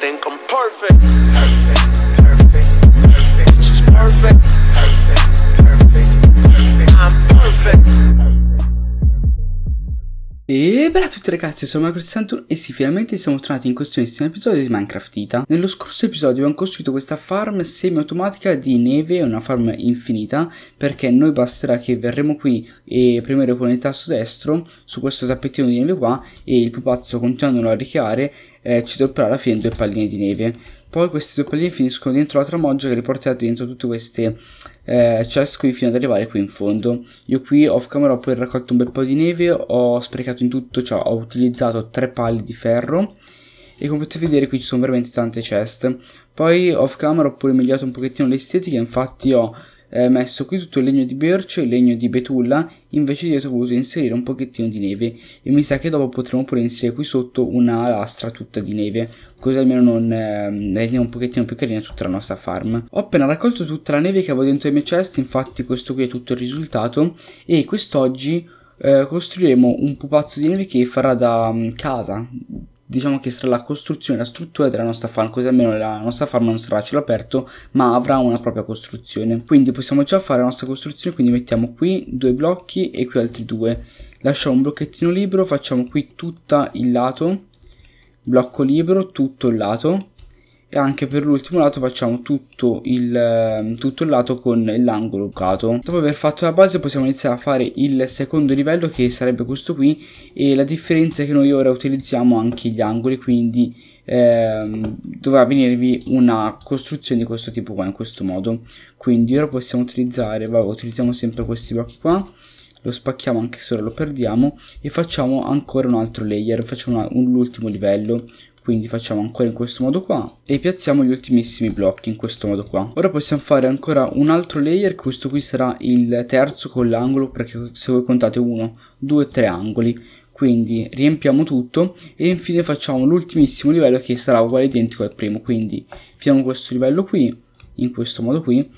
think I'm perfect. E bella a tutti ragazzi, sono Micro61 e sì, finalmente siamo tornati in questionissimo episodio di Minecraft Ita. Nello scorso episodio abbiamo costruito questa farm semi-automatica di neve, una farm infinita, perché noi basterà che verremo qui e premere con il tasto destro su questo tappetino di neve qua e il pupazzo continuando a richiare eh, ci doppierà alla fine due palline di neve. Poi queste due palline finiscono dentro la tramoggia che li dentro tutte queste eh, qui fino ad arrivare qui in fondo. Io qui off camera ho poi raccolto un bel po' di neve, ho sprecato in tutto ciò, cioè ho utilizzato tre pali di ferro e come potete vedere qui ci sono veramente tante chest. Poi off camera ho pure migliorato un pochettino l'estetica, infatti ho eh, messo qui tutto il legno di bercio e il legno di betulla invece dietro ho voluto inserire un pochettino di neve e mi sa che dopo potremo pure inserire qui sotto una lastra tutta di neve così almeno non eh, rende un pochettino più carina tutta la nostra farm ho appena raccolto tutta la neve che avevo dentro le mie ceste infatti questo qui è tutto il risultato e quest'oggi eh, costruiremo un pupazzo di neve che farà da um, casa diciamo che sarà la costruzione, la struttura della nostra farm, così almeno la nostra farm non sarà a cielo aperto, ma avrà una propria costruzione. Quindi possiamo già fare la nostra costruzione, quindi mettiamo qui due blocchi e qui altri due. Lasciamo un blocchettino libero, facciamo qui tutto il lato, blocco libero, tutto il lato, e anche per l'ultimo lato facciamo tutto il, ehm, tutto il lato con l'angolo bucato dopo aver fatto la base possiamo iniziare a fare il secondo livello che sarebbe questo qui e la differenza è che noi ora utilizziamo anche gli angoli quindi ehm, dovrà venirvi una costruzione di questo tipo qua in questo modo quindi ora possiamo utilizzare vabbè, utilizziamo sempre questi blocchi qua lo spacchiamo anche se ora lo perdiamo e facciamo ancora un altro layer facciamo l'ultimo livello quindi facciamo ancora in questo modo qua e piazziamo gli ultimissimi blocchi in questo modo qua ora possiamo fare ancora un altro layer questo qui sarà il terzo con l'angolo perché se voi contate uno due tre angoli quindi riempiamo tutto e infine facciamo l'ultimissimo livello che sarà uguale identico al primo quindi finiamo questo livello qui in questo modo qui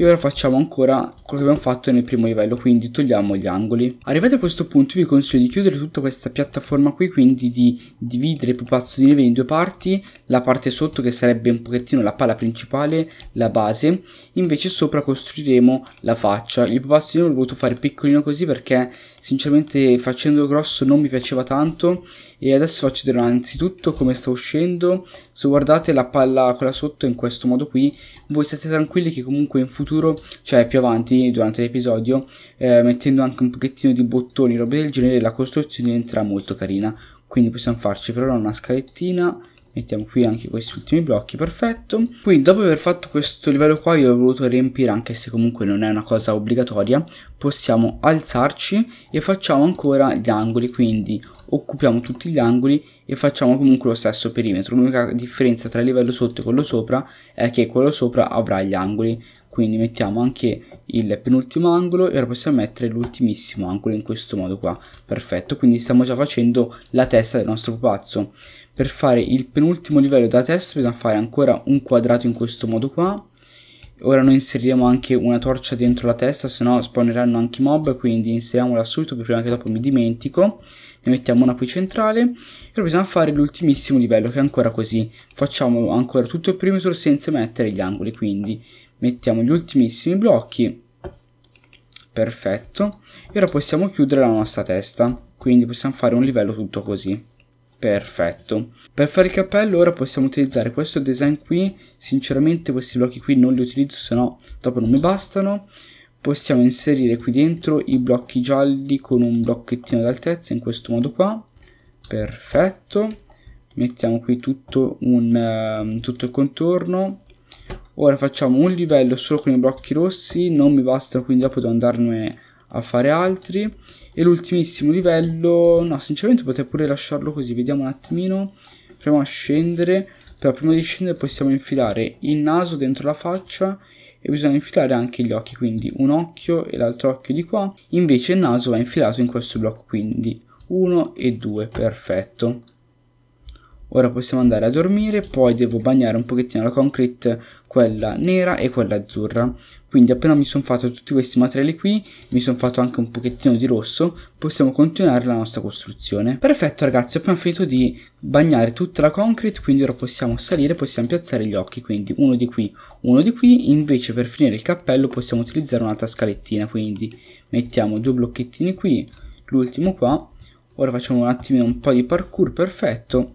e ora facciamo ancora quello che abbiamo fatto nel primo livello, quindi togliamo gli angoli. Arrivati a questo punto vi consiglio di chiudere tutta questa piattaforma qui, quindi di dividere il pupazzo di neve in due parti, la parte sotto che sarebbe un pochettino la pala principale, la base, invece sopra costruiremo la faccia. Il pupazzo di neve l'ho voluto fare piccolino così perché sinceramente facendolo grosso non mi piaceva tanto e adesso faccio vedere anzitutto come sta uscendo. Se guardate la palla quella sotto in questo modo qui, voi siete tranquilli che comunque in futuro futuro, cioè più avanti durante l'episodio, eh, mettendo anche un pochettino di bottoni, robe del genere, la costruzione diventerà molto carina. Quindi possiamo farci però una scalettina mettiamo qui anche questi ultimi blocchi, perfetto. Qui dopo aver fatto questo livello qua io ho voluto riempire, anche se comunque non è una cosa obbligatoria, possiamo alzarci e facciamo ancora gli angoli, quindi occupiamo tutti gli angoli e facciamo comunque lo stesso perimetro. L'unica differenza tra il livello sotto e quello sopra è che quello sopra avrà gli angoli, quindi mettiamo anche il penultimo angolo e ora possiamo mettere l'ultimissimo angolo in questo modo qua perfetto quindi stiamo già facendo la testa del nostro pupazzo per fare il penultimo livello da testa bisogna fare ancora un quadrato in questo modo qua ora noi inseriremo anche una torcia dentro la testa se no spawneranno anche i mob quindi inseriamola subito prima che dopo mi dimentico ne mettiamo una qui centrale e ora bisogna fare l'ultimissimo livello che è ancora così facciamo ancora tutto il perimetro senza mettere gli angoli quindi mettiamo gli ultimissimi blocchi perfetto e ora possiamo chiudere la nostra testa quindi possiamo fare un livello tutto così perfetto per fare il cappello ora possiamo utilizzare questo design qui sinceramente questi blocchi qui non li utilizzo se no dopo non mi bastano possiamo inserire qui dentro i blocchi gialli con un blocchettino d'altezza in questo modo qua perfetto mettiamo qui tutto, un, uh, tutto il contorno Ora facciamo un livello solo con i blocchi rossi, non mi bastano quindi dopo devo andarne a fare altri. E l'ultimissimo livello, no sinceramente potrei pure lasciarlo così, vediamo un attimino. Proviamo a scendere, però prima di scendere possiamo infilare il naso dentro la faccia e bisogna infilare anche gli occhi, quindi un occhio e l'altro occhio di qua. Invece il naso va infilato in questo blocco, quindi uno e due, perfetto. Ora possiamo andare a dormire, poi devo bagnare un pochettino la concrete, quella nera e quella azzurra. Quindi appena mi sono fatto tutti questi materiali qui, mi sono fatto anche un pochettino di rosso, possiamo continuare la nostra costruzione. Perfetto ragazzi, abbiamo finito di bagnare tutta la concrete, quindi ora possiamo salire, possiamo piazzare gli occhi, quindi uno di qui, uno di qui. Invece per finire il cappello possiamo utilizzare un'altra scalettina, quindi mettiamo due blocchettini qui, l'ultimo qua. Ora facciamo un attimino un po' di parkour, perfetto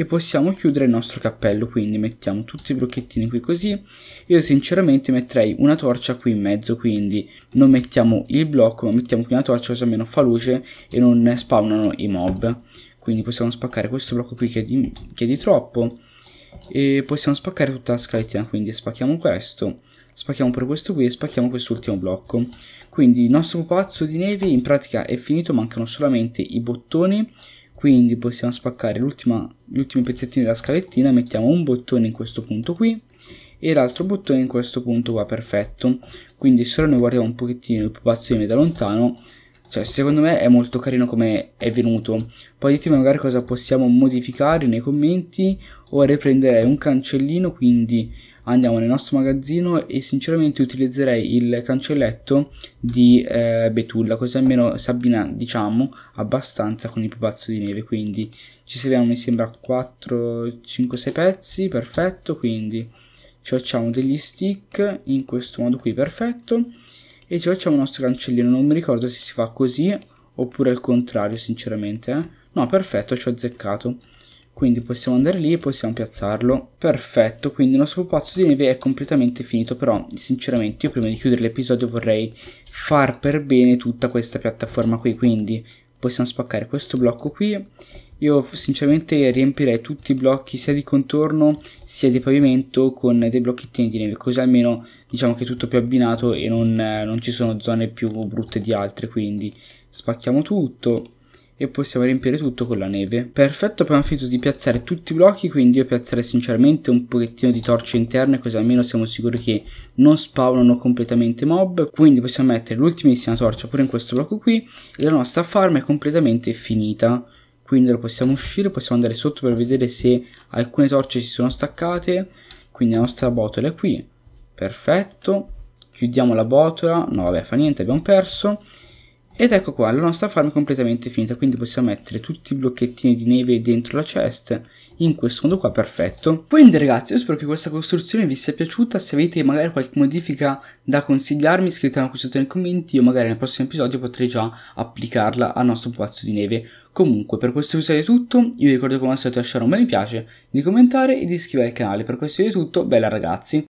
e possiamo chiudere il nostro cappello quindi mettiamo tutti i brocchettini qui così io sinceramente metterei una torcia qui in mezzo quindi non mettiamo il blocco ma mettiamo qui una torcia così almeno fa luce e non spawnano i mob quindi possiamo spaccare questo blocco qui che è di, che è di troppo e possiamo spaccare tutta la scalettina quindi spacchiamo questo spacchiamo pure questo qui e spacchiamo quest'ultimo blocco quindi il nostro pupazzo di neve in pratica è finito mancano solamente i bottoni quindi possiamo spaccare gli ultimi pezzettini della scalettina mettiamo un bottone in questo punto qui e l'altro bottone in questo punto qua perfetto quindi se noi guardiamo un pochettino il pupazzone da lontano cioè secondo me è molto carino come è venuto poi ditemi magari cosa possiamo modificare nei commenti o riprenderei un cancellino quindi andiamo nel nostro magazzino e sinceramente utilizzerei il cancelletto di eh, Betulla così almeno si abbina diciamo abbastanza con il pupazzo di neve quindi ci serviamo mi sembra 4 5 6 pezzi perfetto quindi ci facciamo degli stick in questo modo qui perfetto e ci facciamo il nostro cancellino non mi ricordo se si fa così oppure al contrario sinceramente eh? no perfetto ci ho azzeccato quindi possiamo andare lì e possiamo piazzarlo perfetto quindi il nostro pupazzo di neve è completamente finito però sinceramente io prima di chiudere l'episodio vorrei far per bene tutta questa piattaforma qui quindi possiamo spaccare questo blocco qui io sinceramente riempirei tutti i blocchi sia di contorno sia di pavimento con dei blocchettini di neve così almeno diciamo che è tutto più abbinato e non, eh, non ci sono zone più brutte di altre quindi spacchiamo tutto e possiamo riempire tutto con la neve. Perfetto, abbiamo finito di piazzare tutti i blocchi, quindi io piazzerei sinceramente un pochettino di torce interne, così almeno siamo sicuri che non spawnano completamente mob. Quindi possiamo mettere l'ultimissima torcia pure in questo blocco qui e la nostra farm è completamente finita quindi ora possiamo uscire, possiamo andare sotto per vedere se alcune torce si sono staccate, quindi la nostra botola è qui, perfetto, chiudiamo la botola, no vabbè fa niente abbiamo perso, ed ecco qua, la nostra farm è completamente finita, quindi possiamo mettere tutti i blocchettini di neve dentro la chest, in questo modo qua perfetto. Quindi ragazzi, io spero che questa costruzione vi sia piaciuta, se avete magari qualche modifica da consigliarmi scrivetela qui sotto nei commenti, io magari nel prossimo episodio potrei già applicarla al nostro palazzo di neve. Comunque, per questo episodio è tutto, io vi ricordo come al solito di lasciare un bel mi piace, di commentare e di iscrivervi al canale. Per questo video è tutto, bella ragazzi!